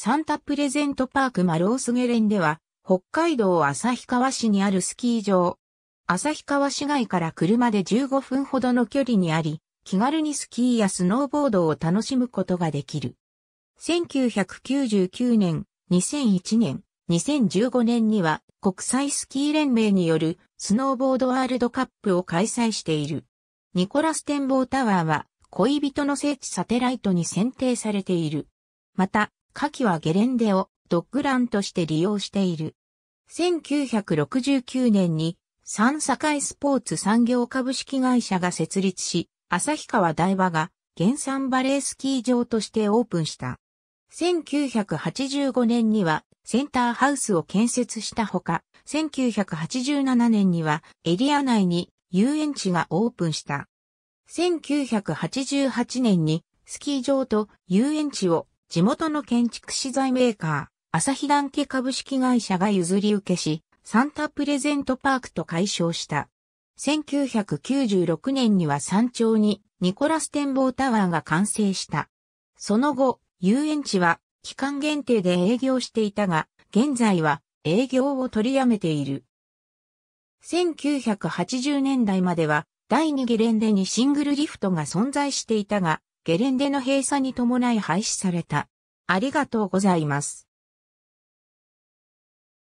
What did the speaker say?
サンタプレゼントパークマロースゲレンでは、北海道旭川市にあるスキー場。旭川市街から車で15分ほどの距離にあり、気軽にスキーやスノーボードを楽しむことができる。1999年、2001年、2015年には国際スキー連盟によるスノーボードワールドカップを開催している。ニコラス展望タワーは恋人の聖地サテライトに選定されている。また、夏季はゲレンデをドッグランとして利用している。1969年に三境スポーツ産業株式会社が設立し、旭川台場が原産バレースキー場としてオープンした。1985年にはセンターハウスを建設したほか、1987年にはエリア内に遊園地がオープンした。1988年にスキー場と遊園地を地元の建築資材メーカー、朝日団家株式会社が譲り受けし、サンタプレゼントパークと解消した。1996年には山頂にニコラス展望タワーが完成した。その後、遊園地は期間限定で営業していたが、現在は営業を取りやめている。1980年代までは第2ゲレンデにシングルリフトが存在していたが、ゲレンデの閉鎖に伴い廃止された。ありがとうございます。